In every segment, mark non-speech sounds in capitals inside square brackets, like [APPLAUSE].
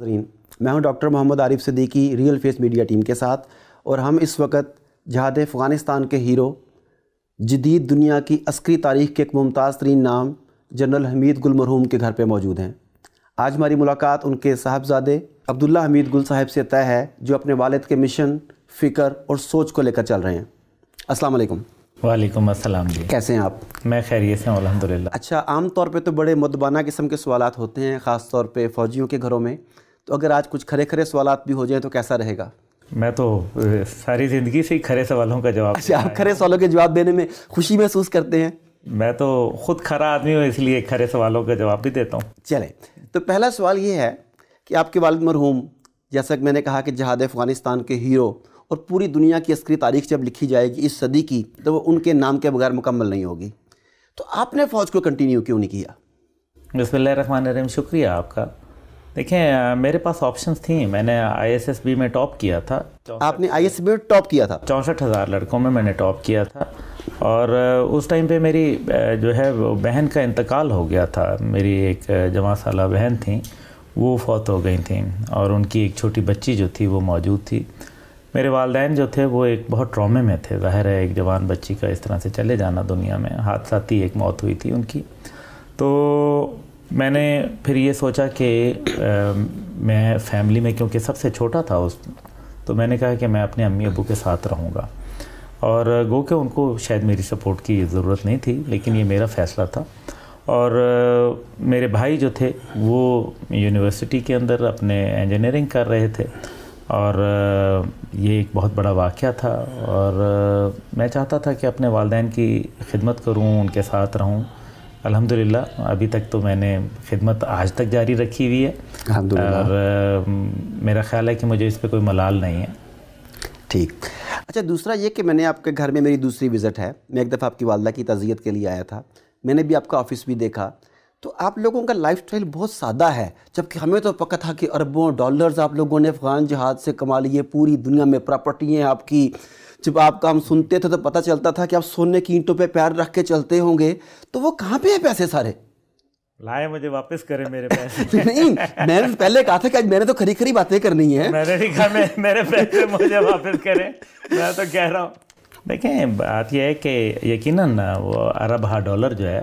ناظرین میں ہوں doctor Muhammad Arif Siddiqui real face media team کے ساتھ اور ہم اس وقت جہاد افغانستان کے ہیرو جدید دنیا کی عسکری تاریخ کے ایک ممتاز ترین نام جنرل حمید گل مرحوم کے گھر پہ موجود ہیں آج ہماری ملاقات ان کے صاحبزادے عبداللہ حمید گل صاحب سے طے ہے جو اپنے والد کے مشن فکر اور سوچ کو لے کر چل رہے ہیں السلام علیکم وعلیکم السلام جی کیسے ہیں آپ میں خیریت ہوں الحمدللہ اچھا عام طور پہ تو بڑے مدبانہ قسم کے سوالات ہوتے ہیں خاص طور پہ فوجیوں کے گھروں میں تو اگر آج کچھ کھڑے کھڑے سوالات بھی ہو جائیں تو کیسا رہے گا میں تو ساری زندگی سے ہی کھڑے سوالوں کا جواب اچھا، آپ کھڑے سوالوں کے جواب دینے میں خوشی محسوس کرتے ہیں میں تو خود کھرا آدمی ہوں اس لیے کھڑے سوالوں کا جواب بھی دیتا ہوں چلیں تو پہلا سوال یہ ہے کہ آپ کے والد مرحوم جیسا کہ میں نے کہا کہ جہاد افغانستان کے ہیرو اور پوری دنیا کی عسکری تاریخ جب لکھی جائے گی اس صدی کی تو وہ ان کے نام کے بغیر مکمل نہیں ہوگی تو آپ نے فوج کو کنٹینیو کیوں نہیں کیا بسم اللہ الرحمن الرحیم شکریہ آپ کا دیکھیں میرے پاس آپشنس تھیں میں نے آئی ایس ایس بی میں ٹاپ کیا تھا آپ نے آئی ایس بی میں ٹاپ کیا تھا چونسٹھ ہزار لڑکوں میں میں نے ٹاپ کیا تھا اور اس ٹائم پہ میری جو ہے بہن کا انتقال ہو گیا تھا میری ایک جمع سالہ بہن تھیں وہ فوت ہو گئی تھیں اور ان کی ایک چھوٹی بچی جو تھی وہ موجود تھی میرے والدین جو تھے وہ ایک بہت ٹرامے میں تھے ظاہر ہے ایک جوان بچی کا اس طرح سے چلے جانا دنیا میں حادثاتی ایک موت ہوئی تھی ان کی تو میں نے پھر یہ سوچا کہ میں فیملی میں کیونکہ سب سے چھوٹا تھا اس تو میں نے کہا کہ میں اپنے امی ابو کے ساتھ رہوں گا اور گو کہ ان کو شاید میری سپورٹ کی ضرورت نہیں تھی لیکن یہ میرا فیصلہ تھا اور میرے بھائی جو تھے وہ یونیورسٹی کے اندر اپنے انجینئرنگ کر رہے تھے اور یہ ایک بہت بڑا واقعہ تھا اور میں چاہتا تھا کہ اپنے والدین کی خدمت کروں ان کے ساتھ رہوں الحمد للہ ابھی تک تو میں نے خدمت آج تک جاری رکھی ہوئی ہے اور میرا خیال ہے کہ مجھے اس پہ کوئی ملال نہیں ہے ٹھیک اچھا دوسرا یہ کہ میں نے آپ کے گھر میں میری دوسری وزٹ ہے میں ایک دفعہ آپ کی والدہ کی تعزیت کے لیے آیا تھا میں نے بھی آپ کا آفس بھی دیکھا تو آپ لوگوں کا لائف سٹائل بہت سادہ ہے جبکہ ہمیں تو پکا تھا کہ اربوں ڈالرز آپ لوگوں نے افغان جہاد سے کما لیے پوری دنیا میں پراپرٹی آپ کی جب آپ کا ہم سنتے تھے تو پتہ چلتا تھا کہ آپ سونے کی پیار رکھ کے چلتے ہوں گے تو وہ کہاں پہ ہیں پیسے سارے لائے مجھے واپس کرے میرے پیسے [LAUGHS] نہیں میں نے پہلے کہا تھا کہ میں نے تو کھری کھری باتیں کرنی ہیں میں نے نہیں کہا میرے پیسے مجھے واپس کرے میں تو کہہ رہا ہوں دیکھیں بات یہ ہے کہ یقیناً وہ ہا ڈالر جو ہے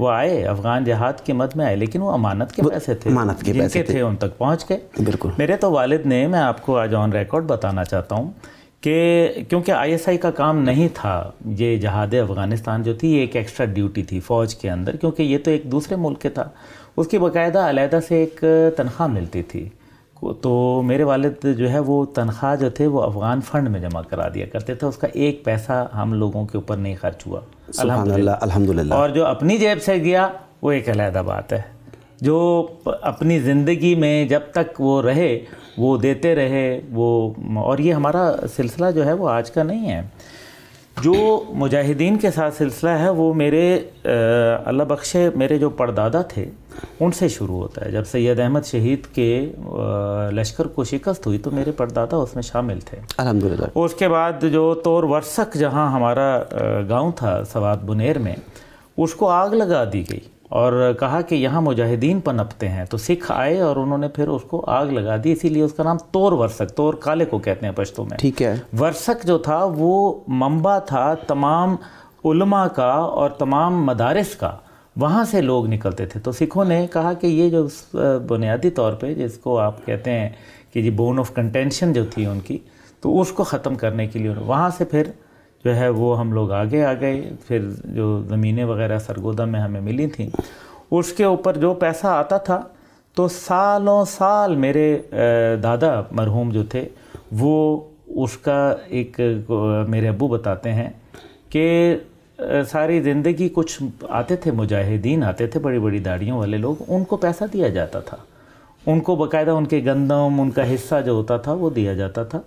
وہ آئے افغان جہاد کے مد میں آئے لیکن وہ امانت کے پیسے تھے پیسے تھے ان تک پہنچ گئے بالکل میرے تو والد نے میں آپ کو آج آن ریکارڈ بتانا چاہتا ہوں کہ کیونکہ آئی ایس آئی کا کام نہیں تھا یہ جہاد افغانستان جو تھی یہ ایک ایکسٹرا ڈیوٹی تھی فوج کے اندر کیونکہ یہ تو ایک دوسرے ملک کے تھا اس کی باقاعدہ علیحدہ سے ایک تنخواہ ملتی تھی تو میرے والد جو ہے وہ تنخواہ جو تھے وہ افغان فنڈ میں جمع کرا دیا کرتے تھے اس کا ایک پیسہ ہم لوگوں کے اوپر نہیں خرچ ہوا الحمد للہ اور جو اپنی جیب سے گیا وہ ایک علیحدہ بات ہے جو اپنی زندگی میں جب تک وہ رہے وہ دیتے رہے وہ اور یہ ہمارا سلسلہ جو ہے وہ آج کا نہیں ہے جو مجاہدین کے ساتھ سلسلہ ہے وہ میرے اللہ بخشے میرے جو پردادا تھے ان سے شروع ہوتا ہے جب سید احمد شہید کے لشکر کو شکست ہوئی تو میرے پردادا اس میں شامل تھے الحمدللہ اس کے بعد جو طور ورسک جہاں ہمارا گاؤں تھا سوات بنیر میں اس کو آگ لگا دی گئی اور کہا کہ یہاں مجاہدین پنپتے ہیں تو سکھ آئے اور انہوں نے پھر اس کو آگ لگا دی اسی لیے اس کا نام تور ورسک تور کالے کو کہتے ہیں پشتوں میں ٹھیک ہے ورسک جو تھا وہ ممبا تھا تمام علماء کا اور تمام مدارس کا وہاں سے لوگ نکلتے تھے تو سکھوں نے کہا کہ یہ جو بنیادی طور پہ جس کو آپ کہتے ہیں کہ جی بون آف کنٹینشن جو تھی ان کی تو اس کو ختم کرنے کے لیے وہاں سے پھر جو ہے وہ ہم لوگ آگے آ گئے پھر جو زمینیں وغیرہ سرگودا میں ہمیں ملی تھیں اس کے اوپر جو پیسہ آتا تھا تو سالوں سال میرے دادا مرحوم جو تھے وہ اس کا ایک میرے ابو بتاتے ہیں کہ ساری زندگی کچھ آتے تھے مجاہدین آتے تھے بڑی بڑی داڑیوں والے لوگ ان کو پیسہ دیا جاتا تھا ان کو باقاعدہ ان کے گندم ان کا حصہ جو ہوتا تھا وہ دیا جاتا تھا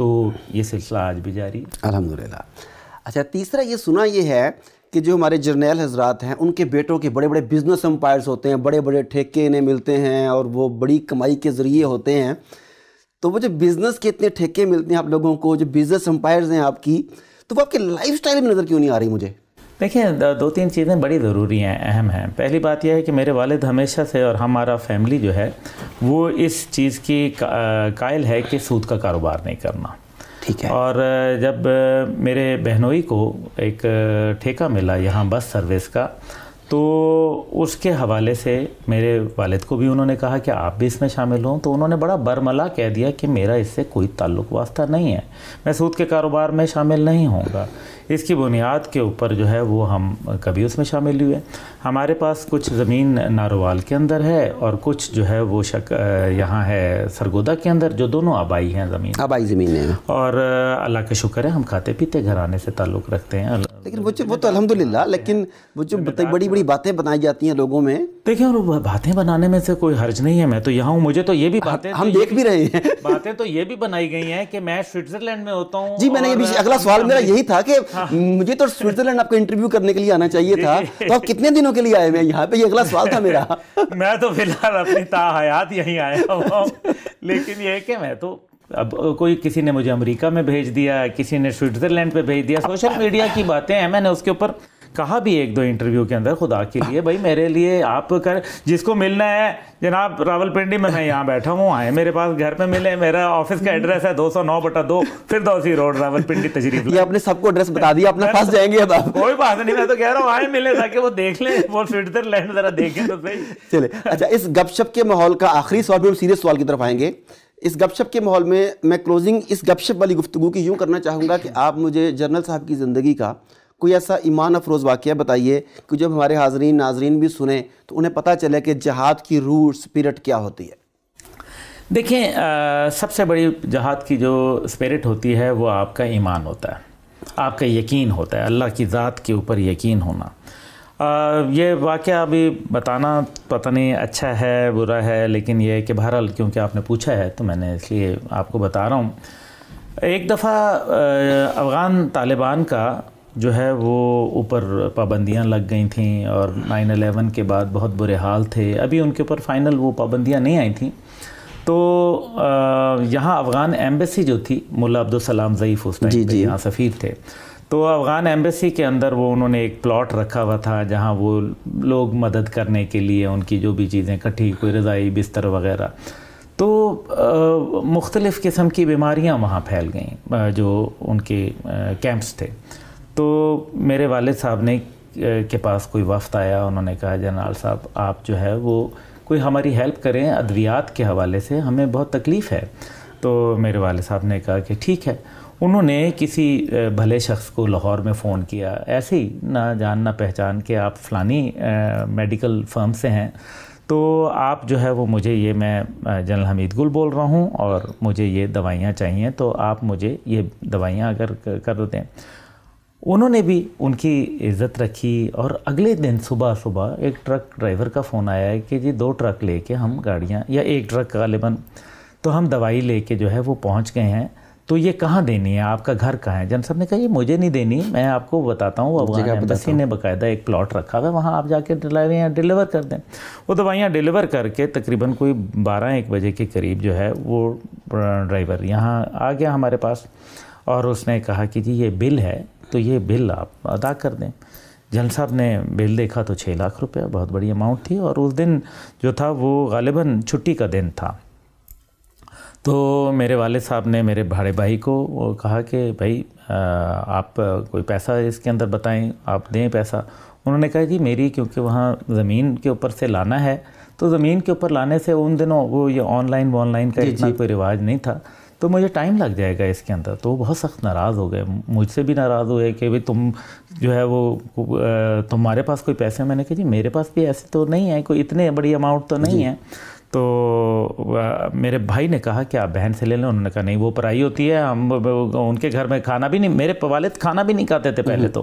تو یہ سلسلہ آج بھی جاری ہے الحمدللہ اچھا تیسرا یہ سنا یہ ہے کہ جو ہمارے جرنیل حضرات ہیں ان کے بیٹوں کے بڑے بڑے بزنس امپائرس ہوتے ہیں بڑے بڑے ٹھیکے انہیں ملتے ہیں اور وہ بڑی کمائی کے ذریعے ہوتے ہیں تو وہ جو بزنس کے اتنے ٹھیکے ملتے ہیں آپ لوگوں کو جو بزنس امپائرز ہیں آپ کی تو وہ آپ کے لائف سٹائل میں نظر کیوں نہیں آ رہی مجھے دیکھیں دو تین چیزیں بڑی ضروری ہیں اہم ہیں پہلی بات یہ ہے کہ میرے والد ہمیشہ سے اور ہمارا فیملی جو ہے وہ اس چیز کی قائل ہے کہ سود کا کاروبار نہیں کرنا ٹھیک ہے اور جب میرے بہنوئی کو ایک ٹھیکہ ملا یہاں بس سروس کا تو اس کے حوالے سے میرے والد کو بھی انہوں نے کہا کہ آپ بھی اس میں شامل ہوں تو انہوں نے بڑا برملا کہہ دیا کہ میرا اس سے کوئی تعلق واسطہ نہیں ہے میں سود کے کاروبار میں شامل نہیں ہوں گا اس کی بنیاد کے اوپر جو ہے وہ ہم کبھی اس میں شامل ہوئے ہمارے پاس کچھ زمین ناروال کے اندر ہے اور کچھ جو ہے وہ شک یہاں ہے سرگودا کے اندر جو دونوں آبائی ہیں زمین آبائی زمین ہے اور اللہ کا شکر ہے ہم کھاتے پیتے آنے سے تعلق رکھتے ہیں لیکن لیکن وہ وہ تو الحمدللہ جو بڑی بڑی باتیں بنائی جاتی ہیں لوگوں میں دیکھیں اور باتیں بنانے میں سے کوئی حرج نہیں ہے میں تو یہاں ہوں مجھے تو یہ بھی باتیں ہم دیکھ بھی رہے ہیں [LAUGHS] باتیں تو یہ بھی بنائی گئی ہیں کہ میں سوئٹزرلینڈ میں ہوتا ہوں جی میں نے اگلا سوال میرا یہی تھا کہ ہاں۔ مجھے انٹرویو کرنے کے لیے آنا چاہیے تھا [LAUGHS] جی، جی۔ کتنے دنوں کے لیے آئے میں یہاں پہ یہ اگلا سوال تھا [LAUGHS] میرا میں تو فی الحال اپنی تا حیات یہیں آیا ہوں [LAUGHS] اچھا۔ لیکن یہ کہ میں تو اب کوئی کسی نے مجھے امریکہ میں بھیج دیا کسی نے سوئٹزرلینڈ پہ بھیج دیا سوشل میڈیا کی باتیں ہیں میں نے اس کے اوپر کہا بھی ایک دو انٹرویو کے اندر خدا کے لیے بھائی میرے لیے آپ کر جس کو ملنا ہے جناب راول پنڈی میں میں یہاں بیٹھا ہوں آئے میرے پاس گھر پہ ملے میرا آفس کا ایڈریس ہے دو سو نو بٹا دو پھر روڈ راول پنڈی تشریف اچھا اس نے شپ کے ماحول کا آخری سوال بھی ہم سیریس سوال کی طرف آئیں گے اس گپ شپ کے ماحول میں میں کلوزنگ اس گپ شپ والی گفتگو کی یوں کرنا چاہوں گا کہ آپ مجھے جنرل صاحب کی زندگی کا کوئی ایسا ایمان افروز واقعہ بتائیے کہ جب ہمارے حاضرین ناظرین بھی سنیں تو انہیں پتا چلے کہ جہاد کی روح سپیرٹ کیا ہوتی ہے دیکھیں سب سے بڑی جہاد کی جو اسپرٹ ہوتی ہے وہ آپ کا ایمان ہوتا ہے آپ کا یقین ہوتا ہے اللہ کی ذات کے اوپر یقین ہونا یہ واقعہ ابھی بتانا پتہ نہیں اچھا ہے برا ہے لیکن یہ کہ بہرحال کیونکہ آپ نے پوچھا ہے تو میں نے اس لیے آپ کو بتا رہا ہوں ایک دفعہ افغان طالبان کا جو ہے وہ اوپر پابندیاں لگ گئی تھیں اور نائن الیون کے بعد بہت برے حال تھے ابھی ان کے اوپر فائنل وہ پابندیاں نہیں آئی تھیں تو یہاں افغان ایمبیسی جو تھی عبدالسلام ضعیف حسن جی،, جی یہاں سفیر تھے تو افغان ایمبیسی کے اندر وہ انہوں نے ایک پلاٹ رکھا ہوا تھا جہاں وہ لوگ مدد کرنے کے لیے ان کی جو بھی چیزیں کٹھی کوئی رضائی بستر وغیرہ تو مختلف قسم کی بیماریاں وہاں پھیل گئیں جو ان کے کیمپس تھے تو میرے والد صاحب نے کے پاس کوئی وفد آیا انہوں نے کہا جنرال صاحب آپ جو ہے وہ کوئی ہماری ہیلپ کریں ادویات کے حوالے سے ہمیں بہت تکلیف ہے تو میرے والد صاحب نے کہا کہ ٹھیک ہے انہوں نے کسی بھلے شخص کو لاہور میں فون کیا ایسے ہی نہ جان نہ پہچان کہ آپ فلانی میڈیکل فرم سے ہیں تو آپ جو ہے وہ مجھے یہ میں جنرل حمید گل بول رہا ہوں اور مجھے یہ دوائیاں چاہیے تو آپ مجھے یہ دوائیاں اگر کر دیں انہوں نے بھی ان کی عزت رکھی اور اگلے دن صبح صبح ایک ٹرک ڈرائیور کا فون آیا ہے کہ جی دو ٹرک لے کے ہم گاڑیاں یا ایک ٹرک غالباً تو ہم دوائی لے کے جو ہے وہ پہنچ گئے ہیں تو یہ کہاں دینی ہے آپ کا گھر کہاں ہے جن صاحب نے کہا یہ مجھے نہیں دینی میں آپ کو بتاتا ہوں بسی نے باقاعدہ ایک پلاٹ رکھا ہوا وہاں آپ جا کے دوائیاں ڈیلیور کر دیں وہ دوائیاں ڈیلیور کر کے تقریباً کوئی بارہ ایک بجے کے قریب جو ہے وہ ڈرائیور یہاں آ گیا ہمارے پاس اور اس نے کہا کہ جی یہ بل ہے تو یہ بل آپ ادا کر دیں جل صاحب نے بل دیکھا تو چھ لاکھ روپیہ بہت بڑی اماؤنٹ تھی اور اس دن جو تھا وہ غالباً چھٹی کا دن تھا تو میرے والد صاحب نے میرے بھاڑے بھائی کو کہا کہ بھائی آپ کوئی پیسہ اس کے اندر بتائیں آپ دیں پیسہ انہوں نے کہا جی میری کیونکہ وہاں زمین کے اوپر سے لانا ہے تو زمین کے اوپر لانے سے ان دنوں وہ یہ آن لائن آن لائن کا جی، اتنا جی۔ کوئی رواج نہیں تھا تو مجھے ٹائم لگ جائے گا اس کے اندر تو وہ بہت سخت ناراض ہو گئے مجھ سے بھی ناراض ہوئے کہ بھائی تم جو ہے وہ تمہارے پاس کوئی پیسے میں نے کہا جی میرے پاس بھی ایسے تو نہیں ہے کوئی اتنے بڑی اماؤنٹ تو نہیں جی۔ ہے تو میرے بھائی نے کہا کہ آپ بہن سے لے لیں انہوں نے کہا نہیں وہ پرائی ہوتی ہے ہم ان کے گھر میں کھانا بھی نہیں میرے والد کھانا بھی نہیں کھاتے تھے پہلے تو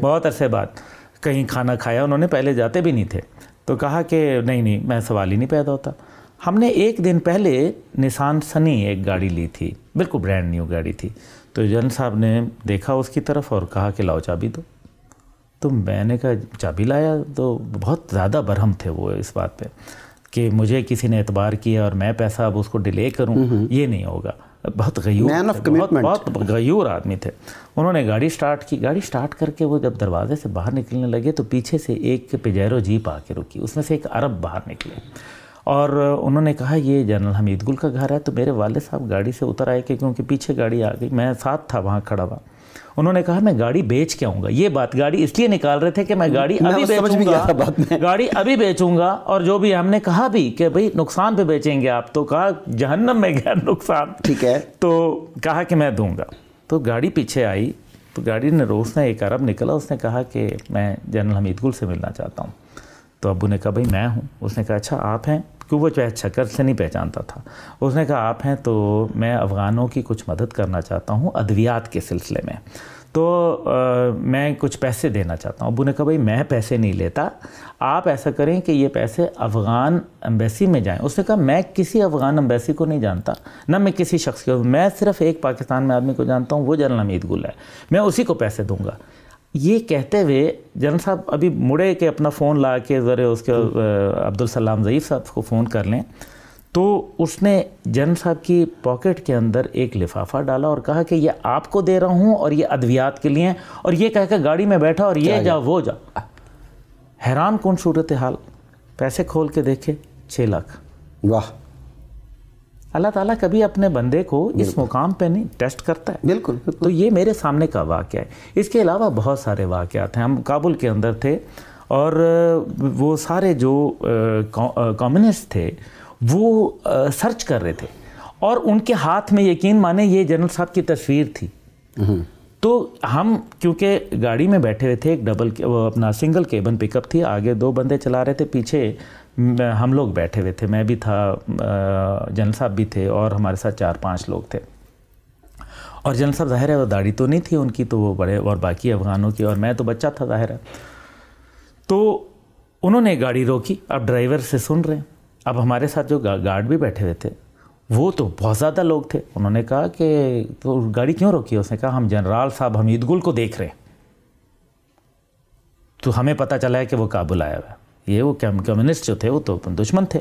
بہت عرصے بات کہیں کھانا کھایا انہوں نے پہلے جاتے بھی نہیں تھے تو کہا کہ نہیں نہیں میں سوال ہی نہیں پیدا ہوتا ہم نے ایک دن پہلے نسان سنی ایک گاڑی لی تھی بالکل برینڈ نیو گاڑی تھی تو جن صاحب نے دیکھا اس کی طرف اور کہا کہ لاؤ چابی دو تو میں نے کہا چابی لایا تو بہت زیادہ برہم تھے وہ اس بات پہ کہ مجھے کسی نے اعتبار کیا اور میں پیسہ اب اس کو ڈیلے کروں یہ نہیں ہوگا بہت غیور بہت غیور آدمی تھے انہوں نے گاڑی سٹارٹ کی گاڑی سٹارٹ کر کے وہ جب دروازے سے باہر نکلنے لگے تو پیچھے سے ایک پجیرو جیپ آ کے رکی اس میں سے ایک عرب باہر نکلے اور انہوں نے کہا یہ جنرل حمید گل کا گھر ہے تو میرے والد صاحب گاڑی سے اتر آئے کہ کیونکہ پیچھے گاڑی آ گئی میں ساتھ تھا وہاں کھڑا ہوا انہوں نے کہا میں گاڑی بیچ کے آؤں گا یہ بات گاڑی اس لیے نکال رہے تھے کہ میں گاڑی ابھی بیچوں گا گاڑی ابھی بیچوں گا اور جو بھی ہم نے کہا بھی کہ بھئی نقصان پہ بیچیں گے آپ تو کہا جہنم میں گیا نقصان ٹھیک ہے تو کہا کہ میں دوں گا تو گاڑی پیچھے آئی تو گاڑی نے روز نے ایک عرب نکلا اس نے کہا کہ میں جنرل حمید گل سے ملنا چاہتا ہوں تو ابو نے کہا بھائی میں ہوں اس نے کہا اچھا آپ ہیں کیوں وہ چھکر سے نہیں پہچانتا تھا اس نے کہا آپ ہیں تو میں افغانوں کی کچھ مدد کرنا چاہتا ہوں ادویات کے سلسلے میں تو میں کچھ پیسے دینا چاہتا ہوں ابو نے کہا بھائی میں پیسے نہیں لیتا آپ ایسا کریں کہ یہ پیسے افغان امبیسی میں جائیں اس نے کہا میں کسی افغان امبیسی کو نہیں جانتا نہ میں کسی شخص کو میں صرف ایک پاکستان میں آدمی کو جانتا ہوں وہ جنرل امید گل ہے میں اسی کو پیسے دوں گا یہ کہتے ہوئے جنرل صاحب ابھی مڑے کہ اپنا فون لا کے ذرا اس کے عبدالسلام ضعیف صاحب کو فون کر لیں تو اس نے جنرل صاحب کی پاکٹ کے اندر ایک لفافہ ڈالا اور کہا کہ یہ آپ کو دے رہا ہوں اور یہ ادویات کے لیے اور یہ کہہ کہ گاڑی میں بیٹھا اور یہ جا وہ جا حیران کون صورت حال پیسے کھول کے دیکھے چھ لاکھ واہ اللہ تعالیٰ کبھی اپنے بندے کو اس مقام پہ نہیں ٹیسٹ کرتا ہے تو یہ میرے سامنے کا واقعہ ہے اس کے علاوہ بہت سارے واقعات ہیں ہم کابل کے اندر تھے اور وہ وہ سارے جو تھے تھے سرچ کر رہے اور ان کے ہاتھ میں یقین مانے یہ جنرل صاحب کی تصویر تھی تو ہم کیونکہ گاڑی میں بیٹھے ہوئے تھے اپنا سنگل کیبن پک اپ تھی آگے دو بندے چلا رہے تھے پیچھے ہم لوگ بیٹھے ہوئے تھے میں بھی تھا جنرل صاحب بھی تھے اور ہمارے ساتھ چار پانچ لوگ تھے اور جنرل صاحب ظاہر ہے وہ داڑھی تو نہیں تھی ان کی تو وہ بڑے اور باقی افغانوں کی اور میں تو بچہ تھا ظاہر ہے تو انہوں نے گاڑی روکی اب ڈرائیور سے سن رہے ہیں اب ہمارے ساتھ جو گارڈ بھی بیٹھے ہوئے تھے وہ تو بہت زیادہ لوگ تھے انہوں نے کہا کہ تو گاڑی کیوں روکی اس نے کہا ہم جنرال صاحب حمید گل کو دیکھ رہے ہیں تو ہمیں پتہ چلا ہے کہ وہ کابل آیا ہوا ہے یہ وہ کمیونسٹ جو تھے وہ تو دشمن تھے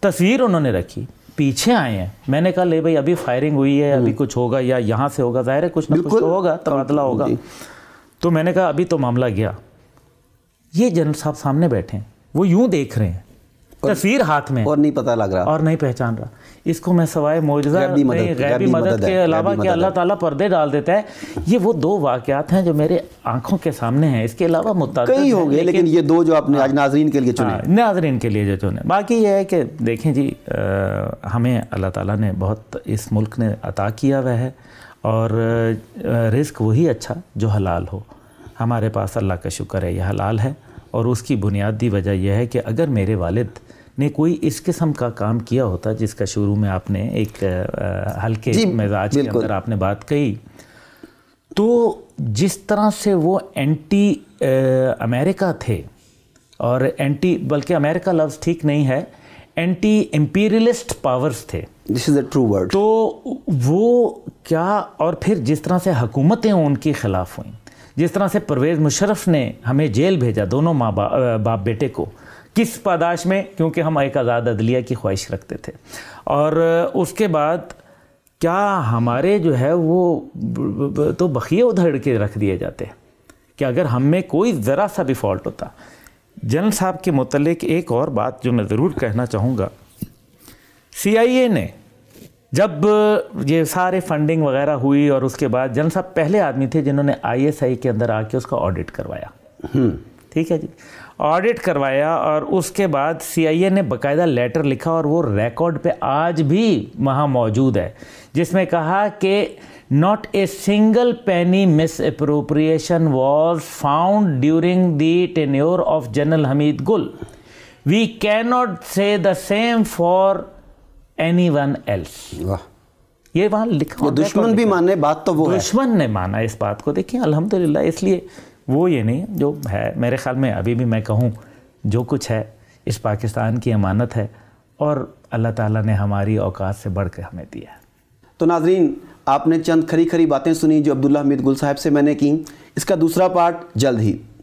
تصویر انہوں نے رکھی پیچھے آئے ہیں میں نے کہا لے بھائی ابھی فائرنگ ہوئی ہے ابھی کچھ ہوگا یا یہاں سے ہوگا ظاہر ہے کچھ کچھ نہ ہوگا تبادلہ ہوگا جی۔ تو میں نے کہا ابھی تو معاملہ گیا یہ جنرل صاحب سامنے بیٹھے ہیں وہ یوں دیکھ رہے ہیں تصویر ہاتھ میں اور نہیں پتہ لگ رہا اور نہیں پہچان رہا اس کو میں سوائے معجزہ غیبی مدد کے علاوہ کہ اللہ تعالیٰ پردے ڈال دیتا ہے یہ وہ دو واقعات ہیں جو میرے آنکھوں کے سامنے ہیں اس کے علاوہ متعدد کئی ہوں گے لیکن یہ دو جو آپ نے ہاں، آج ناظرین کے لیے چنے ہاں، ناظرین کے لیے جو چنے باقی یہ ہے کہ دیکھیں جی ہمیں اللہ تعالیٰ نے بہت اس ملک نے عطا کیا ہوا ہے اور رزق وہی اچھا جو حلال ہو ہمارے پاس اللہ کا شکر ہے یہ حلال ہے اور اس کی بنیادی وجہ یہ ہے کہ اگر میرے والد نے کوئی اس قسم کا کام کیا ہوتا جس کا شروع میں آپ نے ایک ہلکے جی، مزاج کے اندر آپ نے بات کہی تو جس طرح سے وہ اینٹی امریکہ تھے اور اینٹی بلکہ امریکہ لفظ ٹھیک نہیں ہے اینٹی امپیریلسٹ پاورز تھے تو وہ کیا اور پھر جس طرح سے حکومتیں ان کے خلاف ہوئیں جس طرح سے پرویز مشرف نے ہمیں جیل بھیجا دونوں ماں باپ بیٹے کو کس پاداش میں کیونکہ ہم ایک آزاد عدلیہ کی خواہش رکھتے تھے اور اس کے بعد کیا ہمارے جو ہے وہ تو بخیے ادھڑ کے رکھ دیے جاتے ہیں کہ اگر ہم میں کوئی ذرا سا بھی فالٹ ہوتا جنرل صاحب کے متعلق ایک اور بات جو میں ضرور کہنا چاہوں گا سی آئی اے نے جب یہ سارے فنڈنگ وغیرہ ہوئی اور اس کے بعد جنرل صاحب پہلے آدمی تھے جنہوں نے آئی ایس آئی کے اندر آ کے اس کا آڈٹ کروایا ٹھیک ہے جی آڈٹ کروایا اور اس کے بعد سی آئی اے نے باقاعدہ لیٹر لکھا اور وہ ریکارڈ پہ آج بھی وہاں موجود ہے جس میں کہا کہ not a single penny misappropriation was found during the tenure of general Hamid Gul we cannot see the same for anyone else یہ وہاں لکھا ہے دشمن بھی مانے بات تو وہ دشمن نے مانا اس بات کو دیکھیں الحمدللہ اس لیے وہ یہ نہیں جو ہے میرے خیال میں ابھی بھی میں کہوں جو کچھ ہے اس پاکستان کی امانت ہے اور اللہ تعالیٰ نے ہماری اوقات سے بڑھ کے ہمیں دیا ہے تو ناظرین آپ نے چند کھری کھری باتیں سنی جو عبداللہ حمید گل صاحب سے میں نے کی اس کا دوسرا پارٹ جلد ہی